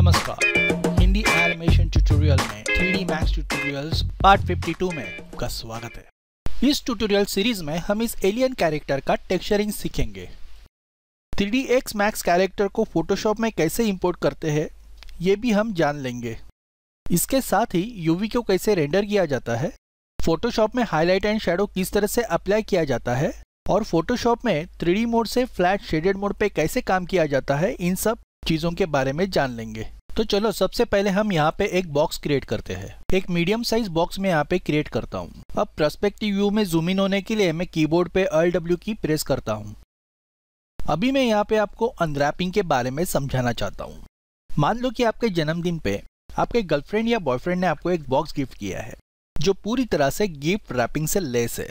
नमस्कार Hindi animation tutorial में three D Max tutorials part 52 में आपका स्वागत है इस ट्यूटोरियल सीरीज में हम इस एलियन कैरेक्टर का टेक्सचरिंग सीखेंगे three D X Max character को फोटोशॉप में कैसे इंपोर्ट करते हैं ये भी हम जान लेंगे इसके साथ ही यूवी को कैसे रेंडर किया जाता है फोटोशॉप में हाईलाइट एंड शेडो किस तरह से अप्लाई किया जाता है और फोटोशॉप में थ्री मोड से फ्लैट शेडेड मोड पे कैसे काम किया जाता है इन सब चीज़ों के बारे में जान लेंगे तो चलो सबसे पहले हम यहाँ पे एक बॉक्स क्रिएट करते हैं एक मीडियम साइज बॉक्स में यहाँ पे क्रिएट करता हूँ अब प्रस्पेक्टिव व्यू में जूम इन होने के लिए मैं कीबोर्ड पे अल डब्ल्यू की प्रेस करता हूँ अभी मैं यहाँ पे आपको अनरैपिंग के बारे में समझाना चाहता हूँ मान लो कि आपके जन्मदिन पे आपके गर्लफ्रेंड या बॉयफ्रेंड ने आपको एक बॉक्स गिफ्ट किया है जो पूरी तरह से गिफ्ट रैपिंग से लेस है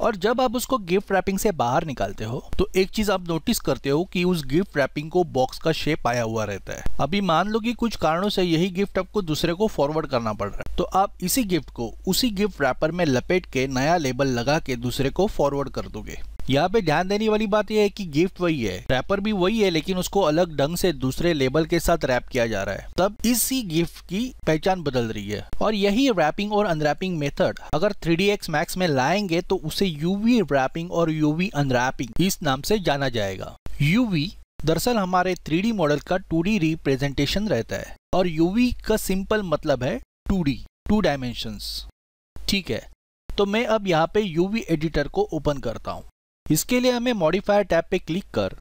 और जब आप उसको गिफ्ट रैपिंग से बाहर निकालते हो तो एक चीज आप नोटिस करते हो कि उस गिफ्ट रैपिंग को बॉक्स का शेप आया हुआ रहता है अभी मान लो कि कुछ कारणों से यही गिफ्ट आपको दूसरे को फॉरवर्ड करना पड़ रहा है तो आप इसी गिफ्ट को उसी गिफ्ट रैपर में लपेट के नया लेबल लगा के दूसरे को फॉरवर्ड कर दोगे यहाँ पे ध्यान देने वाली बात यह है कि गिफ्ट वही है रैपर भी वही है लेकिन उसको अलग ढंग से दूसरे लेबल के साथ रैप किया जा रहा है तब इसी गिफ्ट की पहचान बदल रही है और यही रैपिंग और अनरैपिंग मेथड अगर थ्री मैक्स में लाएंगे तो उसे यूवी रैपिंग और यूवी अनरैपिंग इस नाम से जाना जाएगा यूवी दरअसल हमारे थ्री मॉडल का टू रिप्रेजेंटेशन रहता है और यूवी का सिंपल मतलब है टू डी टू डायमेंशन ठीक है तो मैं अब यहाँ पे यूवी एडिटर को ओपन करता हूँ इसके लिए हमें मॉडिफायर टैब पे क्लिक कर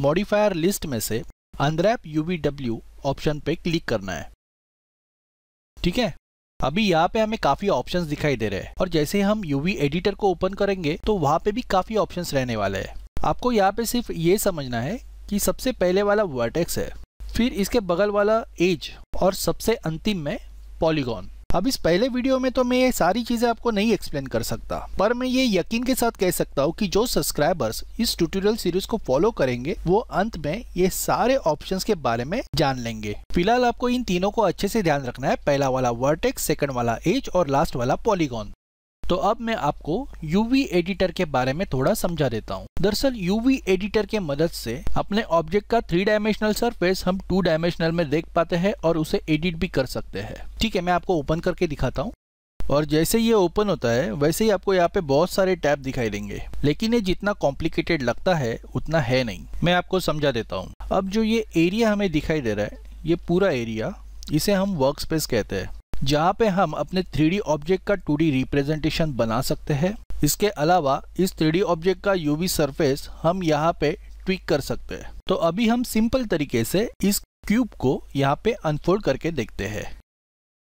मॉडिफायर लिस्ट में से अनरैप यूवीडब्ल्यू ऑप्शन पे क्लिक करना है ठीक है अभी यहाँ पे हमें काफी ऑप्शंस दिखाई दे रहे हैं और जैसे हम यूवी एडिटर को ओपन करेंगे तो वहां पे भी काफी ऑप्शंस रहने वाले हैं आपको यहाँ पे सिर्फ ये समझना है कि सबसे पहले वाला वर्टेक्स है फिर इसके बगल वाला एज और सबसे अंतिम में पॉलीगॉन अब इस पहले वीडियो में तो मैं ये सारी चीज़ें आपको नहीं एक्सप्लेन कर सकता पर मैं ये यकीन के साथ कह सकता हूँ कि जो सब्सक्राइबर्स इस ट्यूटोरियल सीरीज को फॉलो करेंगे वो अंत में ये सारे ऑप्शन के बारे में जान लेंगे फिलहाल आपको इन तीनों को अच्छे से ध्यान रखना है पहला वाला वर्टेक्स सेकंड वाला एज और लास्ट वाला पॉलीगॉन तो अब मैं आपको यूवी एडिटर के बारे में थोड़ा समझा देता हूँ दरअसल यूवी एडिटर के मदद से अपने ऑब्जेक्ट का थ्री डायमेंशनल सरफेस हम टू डायमेंशनल में देख पाते हैं और उसे एडिट भी कर सकते हैं ठीक है मैं आपको ओपन करके दिखाता हूँ और जैसे ये ओपन होता है वैसे ही आपको यहाँ पे बहुत सारे टैब दिखाई देंगे लेकिन ये जितना कॉम्प्लिकेटेड लगता है उतना है नहीं मैं आपको समझा देता हूँ अब जो ये एरिया हमें दिखाई दे रहा है ये पूरा एरिया इसे हम वर्क स्पेस कहते हैं जहाँ पे हम अपने थ्री ऑब्जेक्ट का टू रिप्रेजेंटेशन बना सकते हैं इसके अलावा इस थ्री ऑब्जेक्ट का वी सरफेस हम यहाँ पे ट्विक कर सकते हैं तो अभी हम सिंपल तरीके से इस क्यूब को यहाँ पे अनफोल्ड करके देखते हैं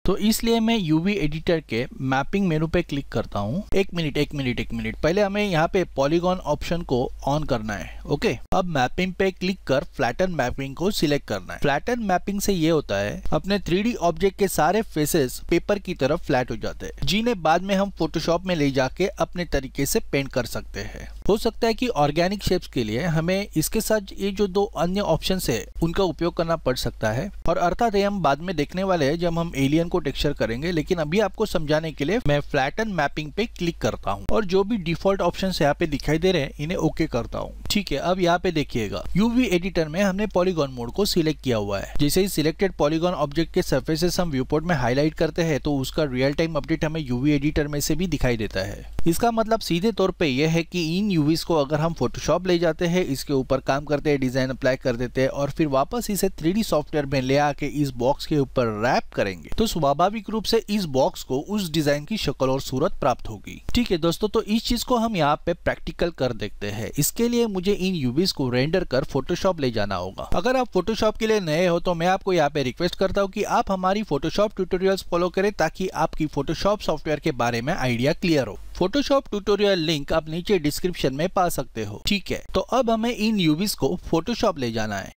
तो इसलिए मैं यूवी एडिटर के मैपिंग मेनू पे क्लिक करता हूँ एक मिनट एक मिनट एक मिनट पहले हमें यहाँ पे पॉलीगॉन ऑप्शन को ऑन करना है ओके अब मैपिंग पे क्लिक कर फ्लैटन मैपिंग को सिलेक्ट करना है फ्लैटन मैपिंग से ये होता है अपने थ्री ऑब्जेक्ट के सारे फेसेस पेपर की तरफ फ्लैट हो जाते हैं जिन्हें बाद में हम फोटोशॉप में ले जाके अपने तरीके से पेंट कर सकते हैं हो सकता है कि ऑर्गेनिक शेप्स के लिए हमें इसके साथ ये जो दो अन्य ऑप्शन है उनका उपयोग करना पड़ सकता है और अर्थात ये हम बाद में देखने वाले हैं जब हम एलियन को टेक्सचर करेंगे लेकिन अभी आपको समझाने के लिए मैं फ्लैटन मैपिंग पे क्लिक करता हूँ और जो भी डिफॉल्ट ऑप्शन यहाँ पे दिखाई दे रहे हैं इन्हें ओके करता हूँ ठीक है अब यहाँ पे देखिएगा यूवी एडिटर में हमने पॉलीगॉन मोड को सिलेक्ट किया हुआ है जैसे ही सिलेक्टेड पॉलीगॉन ऑब्जेक्ट के सर्फेसेस हम व्यूपोर्ट में हाईलाइट करते हैं तो उसका रियल टाइम अपडेट हमें यूवी एडिटर में से भी दिखाई देता है इसका मतलब सीधे तौर पे यह है कि इन यूवीज को अगर हम फोटोशॉप ले जाते हैं इसके ऊपर काम करते हैं डिजाइन अप्लाई कर देते हैं और फिर वापस इसे थ्री सॉफ्टवेयर में ले आके इस बॉक्स के ऊपर रैप करेंगे तो स्वाभाविक रूप से इस बॉक्स को उस डिजाइन की शक्ल और सूरत प्राप्त होगी ठीक है दोस्तों तो इस चीज को हम यहाँ पे प्रैक्टिकल कर देखते हैं इसके लिए मुझे मुझे इन यूवीज को रेंडर कर फोटोशॉप ले जाना होगा अगर आप फोटोशॉप के लिए नए हो तो मैं आपको यहाँ पे रिक्वेस्ट करता हूँ कि आप हमारी फोटोशॉप ट्यूटोरियल्स फॉलो करें ताकि आपकी फोटोशॉप सॉफ्टवेयर के बारे में आइडिया क्लियर हो फोटोशॉप ट्यूटोरियल लिंक आप नीचे डिस्क्रिप्शन में पा सकते हो ठीक है तो अब हमें इन यूवीज को फोटोशॉप ले जाना है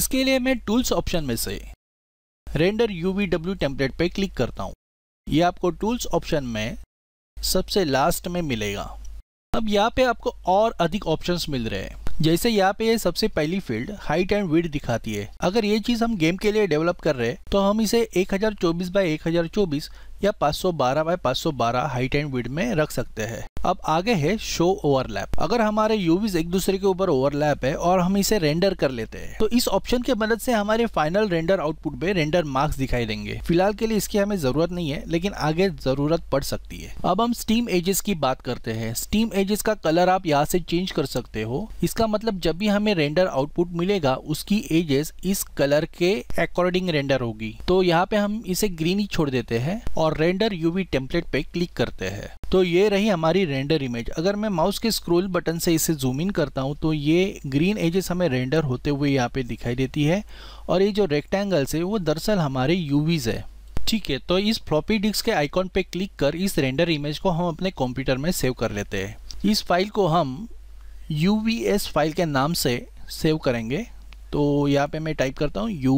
इसके लिए मैं टूल्स ऑप्शन में से रेंडर डब्ल्यू टेम्पलेट पे क्लिक करता हूँ ये आपको टूल्स ऑप्शन में सबसे लास्ट में मिलेगा अब यहाँ पे आपको और अधिक ऑप्शंस मिल रहे हैं जैसे यहाँ पे ये सबसे पहली फील्ड हाइट एंड विड दिखाती है अगर ये चीज हम गेम के लिए डेवलप कर रहे हैं तो हम इसे 1024 हजार चौबीस बाई एक या 512 बाय पाँच हाइट एंड विड में रख सकते हैं अब आगे है शो ओवरलैप अगर हमारे यूवीज एक दूसरे के ऊपर ओवरलैप है और हम इसे रेंडर कर लेते हैं तो इस ऑप्शन के मदद से हमारे फाइनल रेंडर आउटपुट में रेंडर मार्क्स दिखाई देंगे फिलहाल के लिए इसकी हमें जरूरत नहीं है लेकिन आगे जरूरत पड़ सकती है अब हम स्टीम एजेस की बात करते हैं स्टीम एजेस का कलर आप यहाँ से चेंज कर सकते हो इसका मतलब जब भी हमें रेंडर आउटपुट मिलेगा उसकी एजेस इस कलर के अकॉर्डिंग रेंडर होगी तो यहाँ पे हम इसे ग्रीन ही छोड़ देते हैं और और रेंडर यूवी टेम्पलेट पे क्लिक करते हैं तो ये रही हमारी रेंडर इमेज अगर मैं माउस के स्क्रोल बटन से इसे जूम इन करता हूँ तो ये ग्रीन एजेस हमें रेंडर होते हुए यहाँ पे दिखाई देती है और ये जो रेक्टेंगल्स है वो दरअसल हमारे यूवीज है ठीक है तो इस फ्लॉपी डिस्क के आइकॉन पे क्लिक कर इस रेंडर इमेज को हम अपने कंप्यूटर में सेव कर लेते हैं इस फाइल को हम यू फाइल के नाम से सेव करेंगे तो यहाँ पे मैं टाइप करता हूँ यू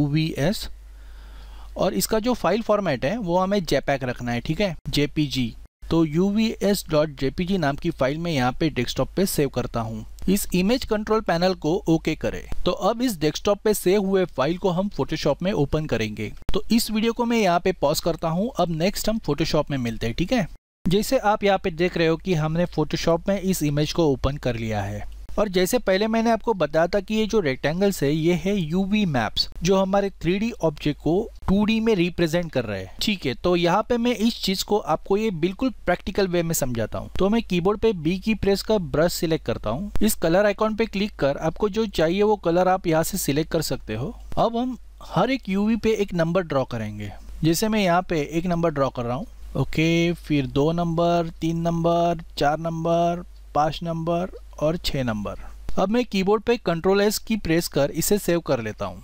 और इसका जो फाइल फॉर्मेट है वो हमें जेपैक रखना है ठीक है जेपीजी तो uvs.jpg नाम की फाइल में यहाँ पे डेस्कटॉप पे सेव करता हूँ इस इमेज कंट्रोल पैनल को ओके करें तो अब इस डेस्कटॉप पे सेव हुए फाइल को हम फोटोशॉप में ओपन करेंगे तो इस वीडियो को मैं यहाँ पे पॉज करता हूँ अब नेक्स्ट हम फोटोशॉप में मिलते हैं ठीक है जैसे आप यहाँ पे देख रहे हो कि हमने फोटोशॉप में इस इमेज को ओपन कर लिया है और जैसे पहले मैंने आपको बताया था कि ये जो रेक्टेंगल्स है ये है यूवी मैप्स जो हमारे थ्री ऑब्जेक्ट को 2D में रिप्रेजेंट कर रहे हैं ठीक है तो यहाँ पे मैं इस चीज को आपको ये बिल्कुल प्रैक्टिकल वे में समझाता हूँ तो मैं कीबोर्ड पे बी की प्रेस का ब्रश सिलेक्ट करता हूँ इस कलर आइकॉन पे क्लिक कर आपको जो चाहिए वो कलर आप यहाँ से सिलेक्ट कर सकते हो अब हम हर एक यूवी पे एक नंबर ड्रॉ करेंगे जैसे मैं यहाँ पे एक नंबर ड्रॉ कर रहा हूँ ओके फिर दो नंबर तीन नंबर चार नंबर पाँच नंबर और छः नंबर अब मैं कीबोर्ड पे कंट्रोल एस की प्रेस कर इसे सेव कर लेता हूँ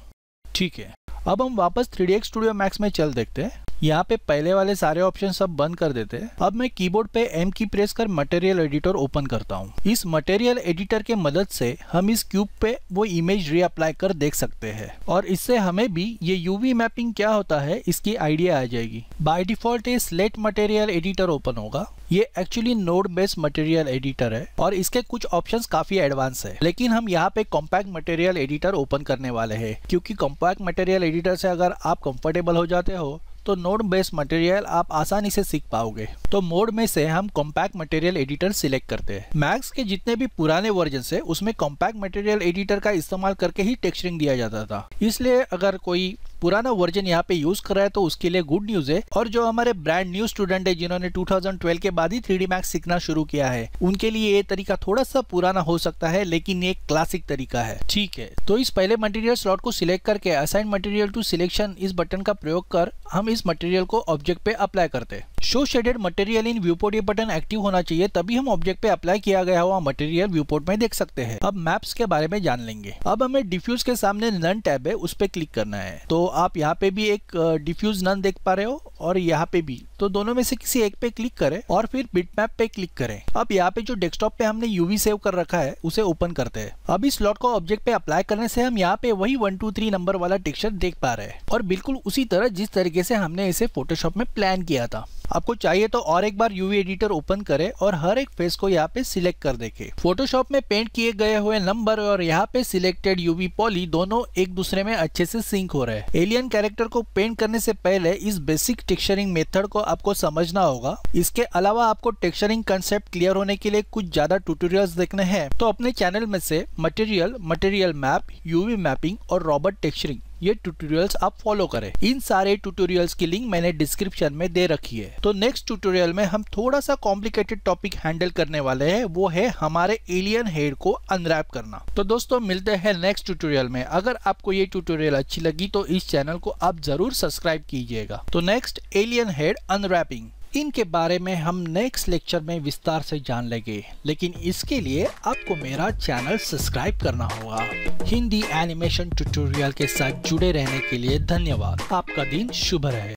ठीक है अब हम वापस थ्री डी स्टूडियो मैक्स में चल देखते हैं यहाँ पे पहले वाले सारे ऑप्शन सब बंद कर देते हैं अब मैं कीबोर्ड पे एम की प्रेस कर मटेरियल एडिटर ओपन करता हूँ इस मटेरियल एडिटर के मदद से हम इस क्यूब पे वो इमेज रीअप्लाई कर देख सकते हैं और इससे हमें भी ये यूवी मैपिंग क्या होता है इसकी आइडिया आ जाएगी बाई डिफॉल्ट ये स्लेट मटेरियल एडिटर ओपन होगा ये actually node based material editor है और इसके कुछ ऑप्शंस काफी एडवांस है लेकिन हम यहाँ पे कॉम्पैक्ट मटेरियल एडिटर ओपन करने वाले हैं क्योंकि कॉम्पैक्ट मटेरियल एडिटर से अगर आप कंफर्टेबल हो जाते हो तो नोड बेस्ड मटेरियल आप आसानी से सीख पाओगे तो मोड में से हम कॉम्पैक्ट मटेरियल एडिटर सिलेक्ट करते हैं मैक्स के जितने भी पुराने वर्जन है उसमें कॉम्पैक्ट मटेरियल एडिटर का इस्तेमाल करके ही टेक्सचरिंग दिया जाता था इसलिए अगर कोई पुराना वर्जन यहाँ पे यूज कर रहा है तो उसके लिए गुड न्यूज है और जो हमारे ब्रांड न्यू स्टूडेंट है जिन्होंने 2012 के बाद ही थ्री मैक्स सीखना शुरू किया है उनके लिए ये तरीका थोड़ा सा पुराना हो सकता है लेकिन ये क्लासिक तरीका है ठीक है तो इस पहले मटेरियल स्लॉट को सिलेक्ट करके असाइन मटेरियल टू सिलेक्शन इस बटन का प्रयोग कर हम इस मटेरियल को ऑब्जेक्ट पे अप्लाई करते हैं show shaded material in viewport ये बटन एक्टिव होना चाहिए तभी हम ऑब्जेक्ट पे अप्लाई किया गया हुआ मटेरियल व्यूपोर्ट में देख सकते हैं अब मैप्स के बारे में जान लेंगे अब हमें डिफ्यूज के सामने नन टैब है उस पर क्लिक करना है तो आप यहाँ पे भी एक डिफ्यूज नन देख पा रहे हो और यहाँ पे भी तो दोनों में से किसी एक पे क्लिक करें और फिर बिटमैप पे क्लिक करें अब यहाँ पे जो डेस्कटॉप पे हमने यूवी सेव कर रखा है उसे ओपन करते हैं अब इस स्लॉट को ऑब्जेक्ट पे अप्लाई करने से हम यहाँ पे वही वन टू थ्री नंबर वाला टेक्सचर देख पा रहे हैं और बिल्कुल उसी तरह जिस तरीके से हमने इसे फोटोशॉप में प्लान किया था आपको चाहिए तो और एक बार यूवी एडिटर ओपन करे और हर एक फेस को यहाँ पे सिलेक्ट कर देखे फोटोशॉप में पेंट किए गए हुए नंबर और यहाँ पे सिलेक्टेड यूवी पॉली दोनों एक दूसरे में अच्छे से सिंक हो रहे हैं एलियन कैरेक्टर को पेंट करने से पहले इस बेसिक टेक्सचरिंग मेथड को आपको समझना होगा इसके अलावा आपको टेक्सचरिंग कंसेप्ट क्लियर होने के लिए कुछ ज्यादा ट्यूटोरियल्स देखने हैं तो अपने चैनल में से material material map UV mapping और रॉबर्ट टेक्सचरिंग ये ट्यूटोरियल्स आप फॉलो करें इन सारे ट्यूटोरियल्स की लिंक मैंने डिस्क्रिप्शन में दे रखी है तो नेक्स्ट ट्यूटोरियल में हम थोड़ा सा कॉम्प्लिकेटेड टॉपिक हैंडल करने वाले हैं वो है हमारे एलियन हेड को अनरैप करना तो दोस्तों मिलते हैं नेक्स्ट ट्यूटोरियल में अगर आपको ये ट्यूटोरियल अच्छी लगी तो इस चैनल को आप जरूर सब्सक्राइब कीजिएगा तो नेक्स्ट एलियन हेड अनरैपिंग इनके बारे में हम नेक्स्ट लेक्चर में विस्तार से जान लेंगे लेकिन इसके लिए आपको मेरा चैनल सब्सक्राइब करना होगा हिंदी एनिमेशन ट्यूटोरियल के साथ जुड़े रहने के लिए धन्यवाद आपका दिन शुभ रहे